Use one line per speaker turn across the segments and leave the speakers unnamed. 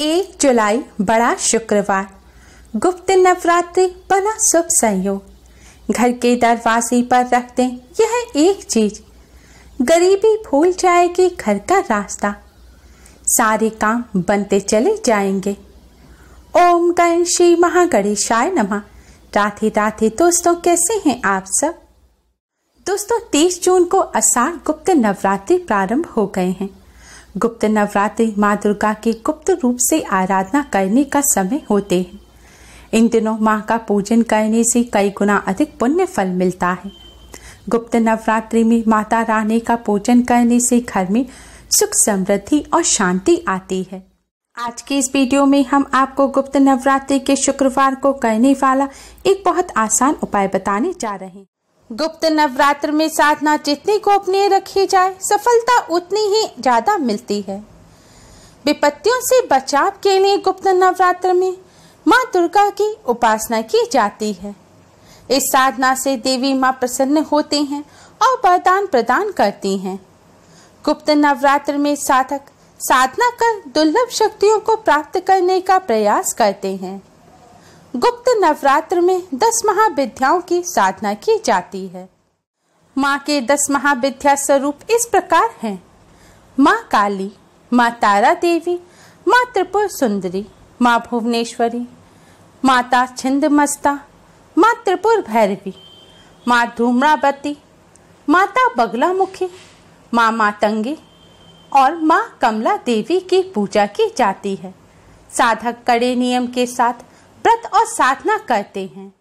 एक जुलाई बड़ा शुक्रवार गुप्त नवरात्रि बना शुभ संयोग घर के दरवाजे पर रख यह एक चीज गरीबी भूल जाएगी घर का रास्ता सारे काम बनते चले जाएंगे ओम गणशी श्री महागणेशाय नमः राधे राधे दोस्तों कैसे हैं आप सब दोस्तों 30 जून को असार गुप्त नवरात्रि प्रारंभ हो गए हैं गुप्त नवरात्रि माँ दुर्गा की गुप्त रूप से आराधना करने का समय होते हैं इन दिनों माँ का पूजन करने से कई गुना अधिक पुण्य फल मिलता है गुप्त नवरात्रि में माता रानी का पूजन करने से घर में सुख समृद्धि और शांति आती है आज के इस वीडियो में हम आपको गुप्त नवरात्रि के शुक्रवार को करने वाला एक बहुत आसान उपाय बताने जा रहे हैं गुप्त नवरात्र में साधना जितनी गोपनीय रखी जाए सफलता उतनी ही ज्यादा मिलती है विपत्तियों से बचाव के लिए गुप्त नवरात्र में माँ दुर्गा की उपासना की जाती है इस साधना से देवी माँ प्रसन्न होती हैं और वरदान प्रदान करती हैं गुप्त नवरात्र में साधक साधना कर दुर्लभ शक्तियों को प्राप्त करने का प्रयास करते हैं गुप्त नवरात्र में दस महाविद्याओं की साधना की जाती है माँ के दस महाविद्या स्वरूप इस प्रकार हैं माँ काली माँ तारा देवी माँ त्रिपुर सुंदरी माँ भुवनेश्वरी माता छिंदमस्ता माँ त्रिपुर भैरवी माँ धूम्रावती माता बगलामुखी माँ मातंगी और माँ कमला देवी की पूजा की जाती है साधक कड़े नियम के साथ व्रत और साधना करते हैं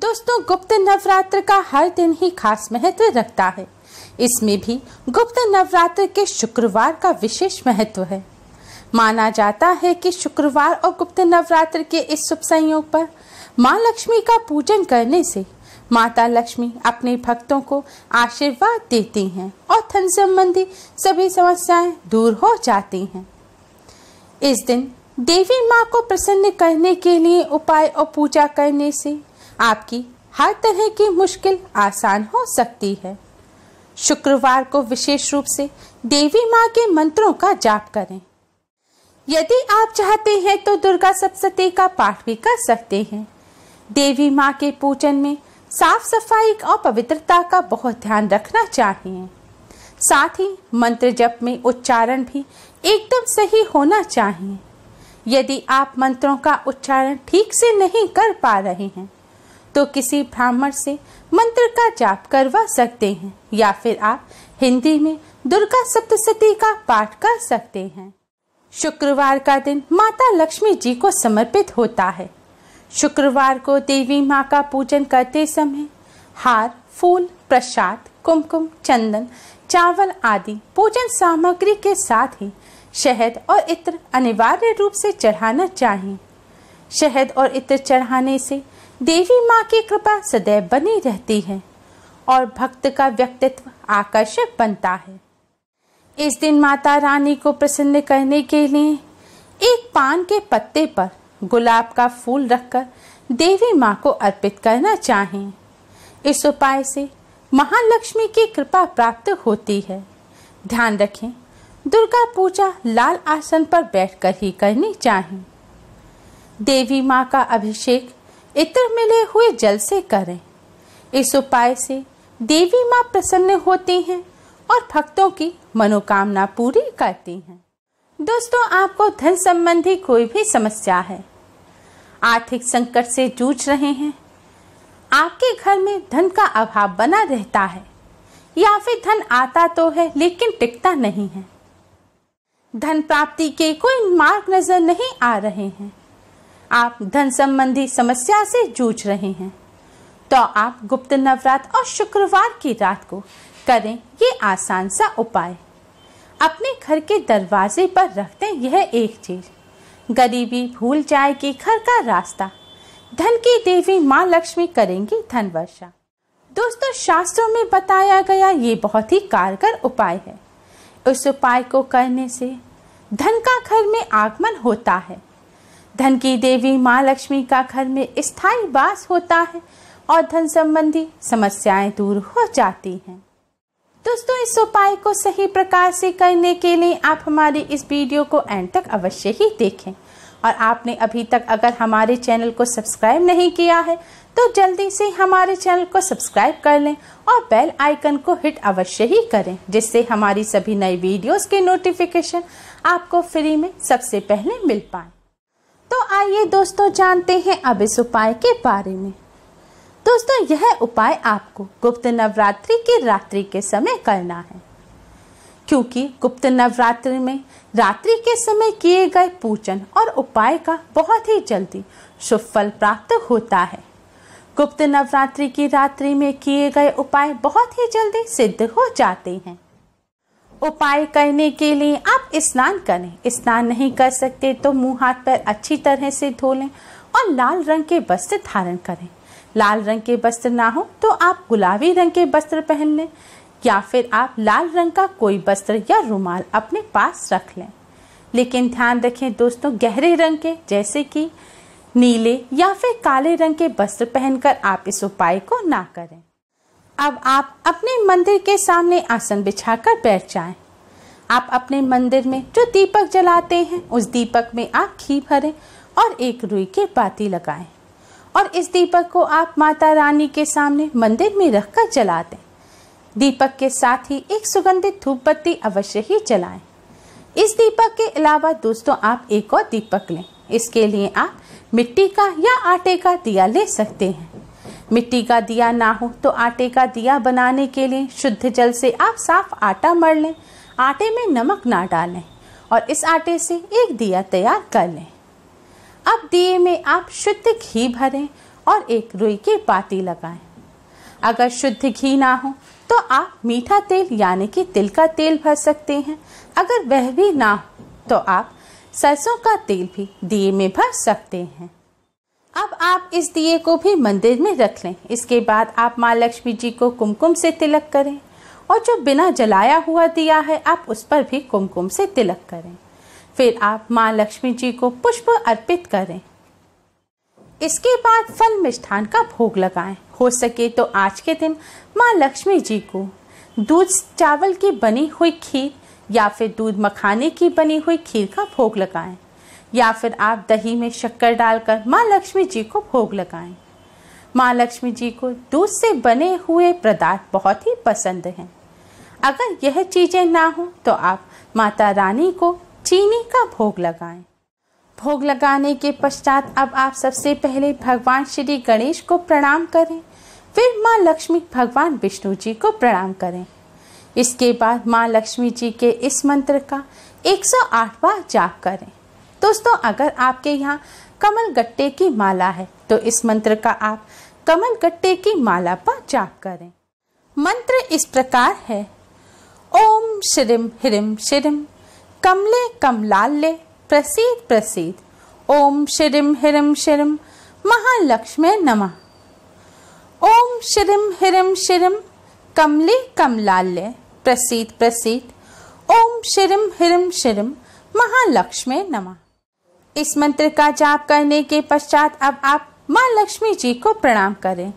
दोस्तों गुप्त नवरात्र का हर दिन ही खास महत्व रखता है इसमें भी गुप्त नवरात्र के शुक्रवार का विशेष महत्व है माना जाता है कि शुक्रवार और गुप्त नवरात्र के इस शुभ संयोग पर माँ लक्ष्मी का पूजन करने से माता लक्ष्मी अपने भक्तों को आशीर्वाद देती हैं और धन संबंधी सभी समस्याएं दूर हो जाती हैं इस दिन देवी माँ को प्रसन्न करने के लिए उपाय और पूजा करने से आपकी हर तरह की मुश्किल आसान हो सकती है शुक्रवार को विशेष रूप से देवी माँ के मंत्रों का जाप करें यदि आप चाहते हैं तो दुर्गा सप्तती का पाठ भी कर सकते हैं देवी माँ के पूजन में साफ सफाई और पवित्रता का बहुत ध्यान रखना चाहिए साथ ही मंत्र जप में उच्चारण भी एकदम सही होना चाहिए यदि आप मंत्रों का उच्चारण ठीक से नहीं कर पा रहे हैं तो किसी ब्राह्मण से मंत्र का जाप करवा सकते हैं या फिर आप हिंदी में दुर्गा सप्तशती का पाठ कर सकते हैं शुक्रवार का दिन माता लक्ष्मी जी को समर्पित होता है शुक्रवार को देवी माँ का पूजन करते समय हार फूल प्रसाद कुमकुम चंदन चावल आदि पूजन सामग्री के साथ ही शहद और इत्र अनिवार्य रूप से चढ़ाना चाहिए शहद और इत्र चढ़ाने से देवी माँ की कृपा सदैव बनी रहती है और भक्त का व्यक्तित्व आकर्षक बनता है इस दिन माता रानी को प्रसन्न करने के लिए एक पान के पत्ते पर गुलाब का फूल रखकर देवी माँ को अर्पित करना चाहें इस उपाय से महालक्ष्मी की कृपा प्राप्त होती है ध्यान रखें दुर्गा पूजा लाल आसन पर बैठकर ही करनी चाहिए देवी माँ का अभिषेक इत्र मिले हुए जल से करें इस उपाय से देवी माँ प्रसन्न होती हैं और भक्तों की मनोकामना पूरी करती हैं दोस्तों आपको धन संबंधी कोई भी समस्या है आर्थिक संकट से जूझ रहे हैं आपके घर में धन का अभाव बना रहता है या फिर धन आता तो है लेकिन टिकता नहीं है धन प्राप्ति के कोई मार्ग नजर नहीं आ रहे हैं आप धन संबंधी समस्या से जूझ रहे हैं तो आप गुप्त नवरात्र और शुक्रवार की रात को करें ये आसान सा उपाय अपने घर के दरवाजे पर रखते यह एक चीज गरीबी भूल जाएगी घर का रास्ता धन की देवी माँ लक्ष्मी करेंगी धन वर्षा दोस्तों शास्त्रों में बताया गया ये बहुत ही कारगर उपाय है उस उपाय को करने से धन का घर में आगमन होता है धन की देवी माँ लक्ष्मी का घर में स्थायी वास होता है और धन संबंधी समस्याएं दूर हो जाती हैं दोस्तों इस उपाय को सही प्रकार से करने के लिए आप हमारे इस वीडियो को एंड तक अवश्य ही देखें और आपने अभी तक अगर हमारे चैनल को सब्सक्राइब नहीं किया है तो जल्दी से हमारे चैनल को सब्सक्राइब कर लें और बेल आइकन को हिट अवश्य ही करें जिससे हमारी सभी नई वीडियोस के नोटिफिकेशन आपको फ्री में सबसे पहले मिल पाए तो आइए दोस्तों जानते हैं अब इस उपाय के बारे में दोस्तों यह उपाय आपको गुप्त नवरात्रि की रात्रि के समय करना है क्योंकि गुप्त नवरात्रि में रात्रि के समय किए गए पूजन और उपाय का बहुत ही जल्दी शुभ फल प्राप्त होता है गुप्त नवरात्रि की रात्रि में किए गए उपाय बहुत ही जल्दी सिद्ध हो जाते हैं उपाय करने के लिए आप स्नान करें स्नान नहीं कर सकते तो मुंह हाथ पर अच्छी तरह से धो लें और लाल रंग के वस्त्र धारण करें लाल रंग के वस्त्र ना हो तो आप गुलाबी रंग के वस्त्र पहन लें या फिर आप लाल रंग का कोई वस्त्र या रुमाल अपने पास रख लें लेकिन ध्यान रखें दोस्तों गहरे रंग के जैसे कि नीले या फिर काले रंग के वस्त्र पहनकर आप इस उपाय को ना करें अब आप अपने मंदिर के सामने आसन बिछाकर बैठ जाएं। आप अपने मंदिर में जो दीपक जलाते हैं उस दीपक में आप घी भरें और एक रुई के बाती लगाएं और इस दीपक को आप माता रानी के सामने मंदिर में रखकर जला दें दीपक के साथ ही एक सुगंधित धूप बत्ती अवश्य ही जलाएं इस दीपक के अलावा दोस्तों आप एक और दीपक लें इसके लिए आप मिट्टी का या आटे का दिया ले सकते हैं मिट्टी का दिया ना हो तो आटे का दिया बनाने के लिए शुद्ध जल से आप साफ आटा मर लें आटे में नमक ना डालें और इस आटे से एक दिया तैयार कर लें अब दिए में आप शुद्ध घी भरें और एक रुई की पाती लगाएं। अगर शुद्ध घी ना हो तो आप मीठा तेल यानी कि तिल का तेल भर सकते हैं अगर वह भी ना हो तो आप सरसों का तेल भी दिए में भर सकते हैं अब आप इस दिए को भी मंदिर में रख लें इसके बाद आप माँ लक्ष्मी जी को कुमकुम से तिलक करें और जो बिना जलाया हुआ दिया है आप उस पर भी कुमकुम से तिलक करें फिर आप माँ लक्ष्मी जी को पुष्प अर्पित करें इसके बाद फल मिष्ठान का भोग लगाएं हो सके तो आज के दिन माँ लक्ष्मी जी को दूध चावल की बनी हुई खीर या फिर दूध मखाने की बनी हुई खीर का भोग लगाएं या फिर आप दही में शक्कर डालकर माँ लक्ष्मी जी को भोग लगाएं माँ लक्ष्मी जी को दूध से बने हुए पदार्थ बहुत ही पसंद हैं अगर यह चीज़ें ना हो तो आप माता रानी को चीनी का भोग लगाएं भोग लगाने के पश्चात अब आप सबसे पहले भगवान श्री गणेश को प्रणाम करें फिर माँ लक्ष्मी भगवान विष्णु जी को प्रणाम करें इसके बाद माँ लक्ष्मी जी के इस मंत्र का 108 बार जाप करें दोस्तों अगर आपके यहाँ कमल गट्टे की माला है तो इस मंत्र का आप कमल गट्टे की माला पर जाप करें मंत्र इस प्रकार है ओम श्रीम ह्रीम श्रीम कमले कमलाले प्रसीद प्रसीद ओम श्रीम ह्रीम श्रीम महालक्ष्मी नमः ओम श्रीम ह्रीम श्रीम कमले कमलाल्य प्रसीद प्रसीद ओम शिरम हिरम शिरम महालक्ष्मी नमः इस मंत्र का जाप करने के पश्चात अब आप माँ लक्ष्मी जी को प्रणाम करें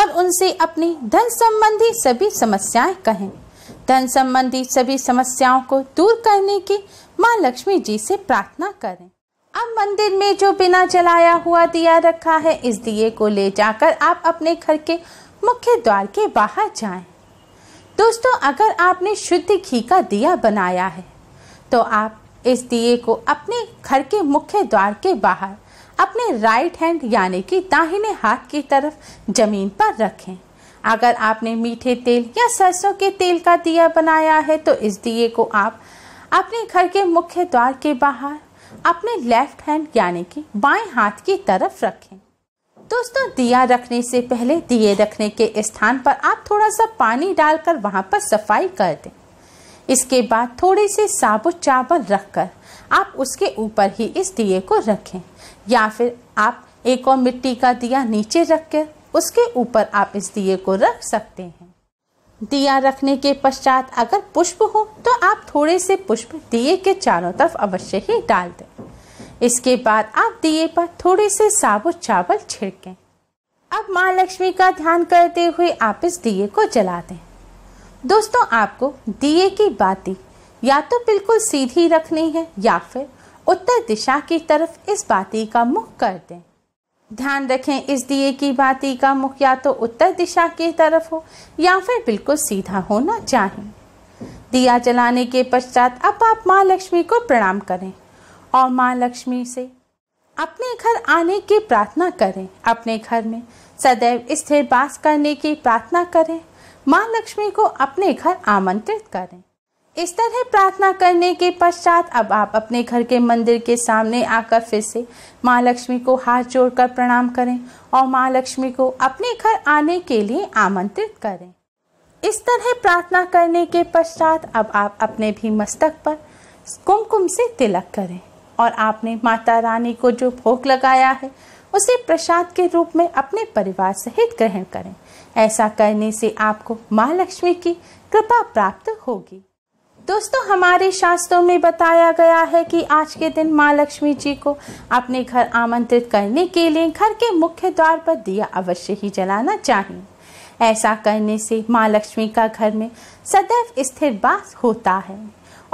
और उनसे अपनी धन संबंधी सभी समस्याएं कहें धन संबंधी सभी समस्याओं को दूर करने की माँ लक्ष्मी जी से प्रार्थना करें अब मंदिर में जो बिना जलाया हुआ दिया रखा है इस दिए को ले जाकर आप अपने घर के मुख्य द्वार के बाहर जाएं। दोस्तों अगर आपने शुद्ध घी का दिया बनाया है तो आप इस दिए को अपने घर के मुख्य द्वार के बाहर अपने राइट हैंड यानी कि दाहिने हाथ की तरफ जमीन पर रखें अगर आपने मीठे तेल या सरसों के तेल का दिया बनाया है तो इस दिए को आप अपने घर के मुख्य द्वार के बाहर अपने लेफ्ट हैंड यानी कि बाएं हाथ की तरफ रखें दोस्तों दिया रखने से पहले दिए रखने के स्थान पर आप थोड़ा सा पानी डालकर वहां पर सफाई कर दें इसके बाद थोड़े से साबुत चावल रखकर आप उसके ऊपर ही इस दिए को रखें या फिर आप एक और मिट्टी का दिया नीचे रख कर उसके ऊपर आप इस दिए को रख सकते हैं दिया रखने के पश्चात अगर पुष्प हो तो आप थोड़े से पुष्प दिए के चारों तरफ अवश्य ही डाल दें इसके बाद आप दिए पर थोड़े से साबुत चावल छिड़कें अब माँ लक्ष्मी का ध्यान करते हुए आप इस दिए को जला दें दोस्तों आपको दिए की बाती या तो बिल्कुल सीधी रखनी है या फिर उत्तर दिशा की तरफ इस बाती का मुख कर दें ध्यान रखें इस दिए की बाती का मुख या तो उत्तर दिशा की तरफ हो या फिर बिल्कुल सीधा होना चाहिए दिया जलाने के पश्चात अब आप माँ लक्ष्मी को प्रणाम करें और माँ लक्ष्मी से अपने घर आने की प्रार्थना करें अपने घर में सदैव स्थिर वास करने की प्रार्थना करें माँ लक्ष्मी को अपने घर आमंत्रित करें इस तरह प्रार्थना करने के पश्चात अब आप अपने घर के मंदिर के सामने आकर फिर से माँ लक्ष्मी को हाथ जोड़कर प्रणाम करें और माँ लक्ष्मी को अपने घर आने के लिए आमंत्रित करें इस तरह प्रार्थना करने के पश्चात अब आप अपने भी मस्तक पर कुमकुम से तिलक करें और आपने माता रानी को जो भोग लगाया है उसे प्रसाद के रूप में अपने परिवार सहित ग्रहण करें ऐसा करने से आपको माँ लक्ष्मी की कृपा प्राप्त होगी दोस्तों हमारे शास्त्रों में बताया गया है कि आज के दिन माँ लक्ष्मी जी को अपने घर आमंत्रित करने के लिए घर के मुख्य द्वार पर दिया अवश्य ही जलाना चाहिए ऐसा करने से माँ लक्ष्मी का घर में सदैव स्थिर वास होता है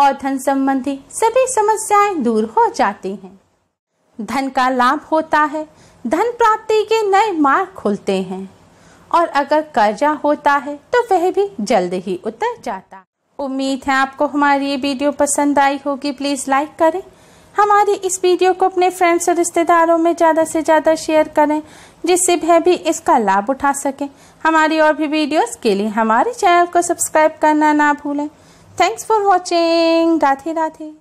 और धन संबंधी सभी समस्याएं दूर हो जाती हैं धन का लाभ होता है धन प्राप्ति के नए मार्ग खुलते हैं और अगर कर्जा होता है तो वह भी जल्द ही उतर जाता उम्मीद है आपको हमारी ये वीडियो पसंद आई होगी प्लीज़ लाइक करें हमारी इस वीडियो को अपने फ्रेंड्स और रिश्तेदारों में ज़्यादा से ज़्यादा शेयर करें जिससे वह भी इसका लाभ उठा सके हमारी और भी वीडियोस के लिए हमारे चैनल को सब्सक्राइब करना ना भूलें Thanks for watching. Rathi Rathi.